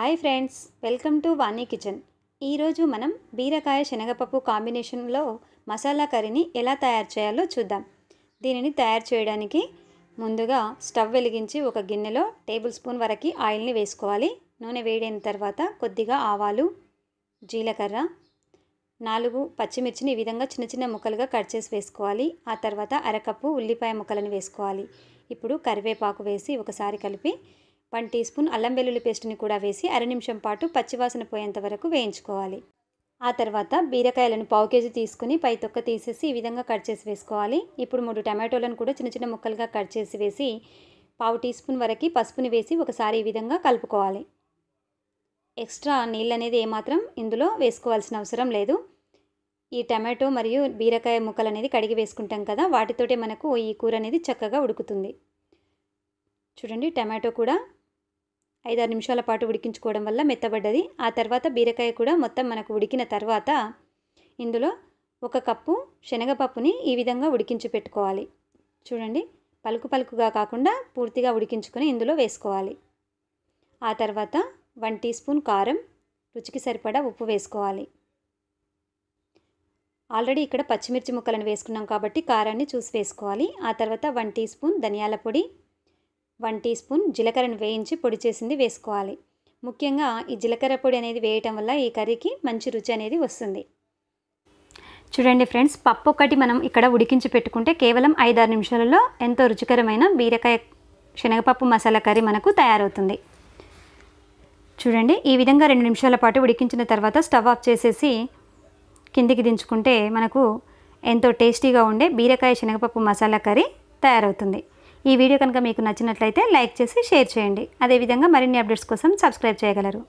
hi friends welcome to Vani kitchen ఈరోజు మనం బీరకాయ శనగపప్పు కాంబినేషన్లో మసాలా కర్రీని ఎలా తయారు చేయాలో చూద్దాం దీనిని తయారు చేయడానికి ముందుగా స్టవ్ వెలిగించి ఒక గిన్నెలో టేబుల్ స్పూన్ వరకు ఆయిల్ని వేసుకోవాలి నూనె వేడైన తర్వాత కొద్దిగా ఆవాలు జీలకర్ర నాలుగు పచ్చిమిర్చిని ఈ విధంగా చిన్న చిన్న ముక్కలుగా కట్ చేసి వేసుకోవాలి ఆ తర్వాత అరకప్పు ఉల్లిపాయ ముక్కలను వేసుకోవాలి ఇప్పుడు కరివేపాకు వేసి ఒకసారి కలిపి వన్ టీ స్పూన్ అల్లం వెల్లుల్లి పేస్ట్ని కూడా వేసి అర నిమిషం పాటు పచ్చివాసన పోయేంత వరకు వేయించుకోవాలి ఆ తర్వాత బీరకాయలను పావు కేజీ తీసుకుని పై తొక్క తీసేసి ఈ విధంగా కట్ చేసి వేసుకోవాలి ఇప్పుడు మూడు టమాటోలను కూడా చిన్న చిన్న ముక్కలుగా కట్ చేసి వేసి పావు టీ స్పూన్ వరకు పసుపుని వేసి ఒకసారి ఈ విధంగా కలుపుకోవాలి ఎక్స్ట్రా నీళ్ళు అనేది ఏమాత్రం ఇందులో వేసుకోవాల్సిన అవసరం లేదు ఈ టమాటో మరియు బీరకాయ ముక్కలు అనేది కడిగి వేసుకుంటాం కదా వాటితోటే మనకు ఈ కూర అనేది చక్కగా ఉడుకుతుంది చూడండి టమాటో కూడా ఐదారు నిమిషాల పాటు ఉడికించుకోవడం వల్ల మెత్తబడ్డది ఆ తర్వాత బీరకాయ కూడా మొత్తం మనకు ఉడికిన తర్వాత ఇందులో ఒక కప్పు శనగపప్పుని ఈ విధంగా ఉడికించి పెట్టుకోవాలి చూడండి పలుకు పలుకుగా కాకుండా పూర్తిగా ఉడికించుకొని ఇందులో వేసుకోవాలి ఆ తర్వాత వన్ టీ స్పూన్ కారం రుచికి సరిపడా ఉప్పు వేసుకోవాలి ఆల్రెడీ ఇక్కడ పచ్చిమిర్చి ముక్కలను వేసుకున్నాం కాబట్టి కారాన్ని చూసి వేసుకోవాలి ఆ తర్వాత వన్ టీ స్పూన్ ధనియాల పొడి వన్ టీ స్పూన్ జీలకర్రను వేయించి పొడి చేసింది వేసుకోవాలి ముఖ్యంగా ఈ జీలకర్ర పొడి అనేది వేయటం వల్ల ఈ కర్రీకి మంచి రుచి అనేది వస్తుంది చూడండి ఫ్రెండ్స్ పప్పు ఒకటి మనం ఇక్కడ ఉడికించి పెట్టుకుంటే కేవలం ఐదారు నిమిషాలలో ఎంతో రుచికరమైన బీరకాయ శనగపప్పు మసాలా కర్రీ మనకు తయారవుతుంది చూడండి ఈ విధంగా రెండు నిమిషాల పాటు ఉడికించిన తర్వాత స్టవ్ ఆఫ్ చేసేసి కిందికి దించుకుంటే మనకు ఎంతో టేస్టీగా ఉండే బీరకాయ శనగపప్పు మసాలా కర్రీ తయారవుతుంది ఈ వీడియో కనుక మీకు నచ్చినట్లయితే లైక్ చేసి షేర్ చేయండి అదేవిధంగా మరిన్ని అప్డేట్స్ కోసం సబ్స్క్రైబ్ చేయగలరు